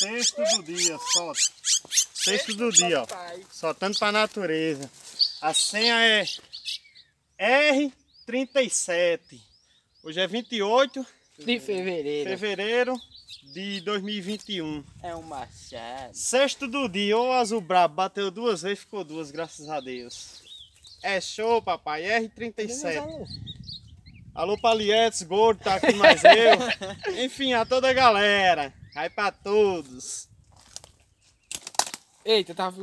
sexto do dia, solta. Sexto do dia, ó. Soltando pra natureza. A senha é R37. Hoje é 28 de fevereiro. Fevereiro de 2021. É um machado. Sexto do dia, o azul brabo bateu duas vezes, ficou duas, graças a Deus. É show, papai. R37. Alô, Palietes, Gordo, tá aqui mais eu. Enfim, a toda a galera. Aí pra todos. Eita, tava...